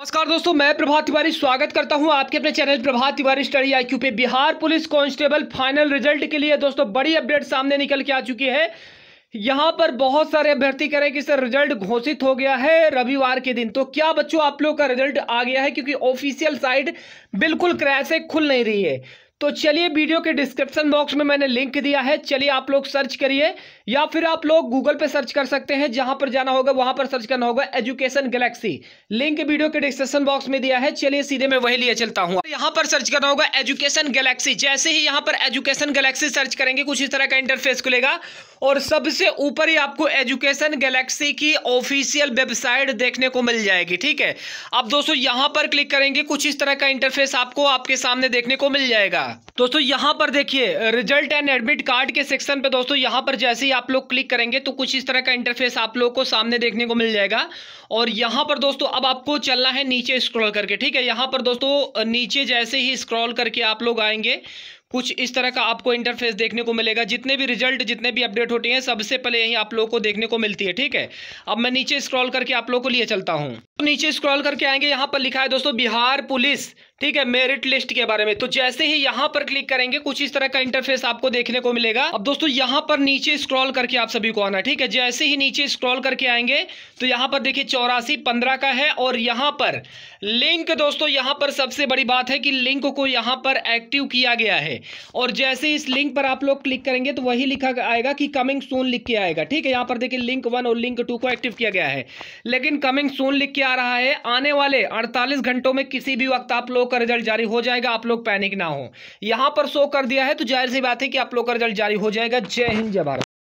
नमस्कार दोस्तों मैं प्रभात तिवारी स्वागत करता हूं आपके अपने channel Prabhat Tiwari study IQ पे Bihar police constable final result के लिए दोस्तों बड़ी अपडेट सामने निकल के आ चुकी है यहां पर बहुत सारे अभ्यर्थी कह रहे हैं कि सर रिजल्ट घोषित हो गया है रविवार के दिन तो क्या बच्चों आप लोग का रिजल्ट आ गया है क्योंकि ऑफिशियल साइट बिल्कुल क्रैश है खुल नहीं रही है तो चलिए वीडियो के डिस्क्रिप्शन बॉक्स में मैंने लिंक दिया है चलिए आप लोग सर्च करिए या फिर आप लोग गूगल पे सर्च कर सकते हैं जहां पर जाना होगा वहां पर सर्च करना होगा एजुकेशन गैलेक्सी लिंक वीडियो के डिस्क्रिप्शन बॉक्स में दिया है चलिए सीधे मैं वही लिए चलता हूं यहां पर सर्च करना होगा एजुकेशन गैलेक्सी जैसे ही यहां पर एजुकेशन गैलेक्सी सर्च करेंगे कुछ इस तरह का इंटरफेस खुलेगा और सबसे ऊपर ही आपको एजुकेशन गैलेक्सी की ऑफिशियल वेबसाइट देखने को मिल जाएगी ठीक है अब दोस्तों यहां पर क्लिक करेंगे कुछ इस तरह का इंटरफेस आपको आपके सामने देखने को मिल जाएगा दोस्तों यहाँ पर देखिए रिजल्ट एंड एडमिट कार्ड के सेक्शन पे दोस्तों यहाँ पर जैसे ही आप लोग क्लिक करेंगे तो कुछ इस तरह का इंटरफेस आप लोग को सामने देखने को मिल जाएगा और यहाँ पर दोस्तों अब आपको चलना है नीचे स्क्रॉल करके ठीक है यहाँ पर दोस्तों नीचे जैसे ही स्क्रॉल करके आप लोग आएंगे कुछ इस तरह का आपको इंटरफेस देखने को मिलेगा जितने भी रिजल्ट जितने भी अपडेट होते हैं सबसे पहले यही आप लोगों को देखने को मिलती है ठीक है अब मैं नीचे स्क्रॉल करके आप लोगों को लिए चलता हूँ तो नीचे स्क्रॉल करके आएंगे यहाँ पर लिखा है दोस्तों बिहार पुलिस ठीक है मेरिट लिस्ट के बारे में तो जैसे ही यहाँ पर क्लिक करेंगे कुछ इस तरह का इंटरफेस आपको देखने को मिलेगा अब दोस्तों यहाँ पर नीचे स्क्रॉल करके आप सभी को आना ठीक है जैसे ही नीचे स्क्रॉल करके आएंगे तो यहाँ पर देखिए चौरासी पंद्रह का है और यहाँ पर लिंक दोस्तों यहाँ पर सबसे बड़ी बात है कि लिंक को यहाँ पर एक्टिव किया गया है में और जैसे इस लिंक पर आप लोग क्लिक करेंगे तो वही लिखा आएगा कि कमिंग सोन लिख के आएगा ठीक है यहाँ पर देखिए लिंक वन और लिंक टू को एक्टिव किया गया है लेकिन कमिंग सोन लिख के आ रहा है आने वाले अड़तालीस घंटों में किसी भी वक्त आप लोग का रिजल्ट जारी हो जाएगा आप लोग पैनिक ना हो यहाँ पर शो कर दिया है तो जाहिर सी बात है कि आप लोग का रिजल्ट जारी हो जाएगा जय हिंद जय भारत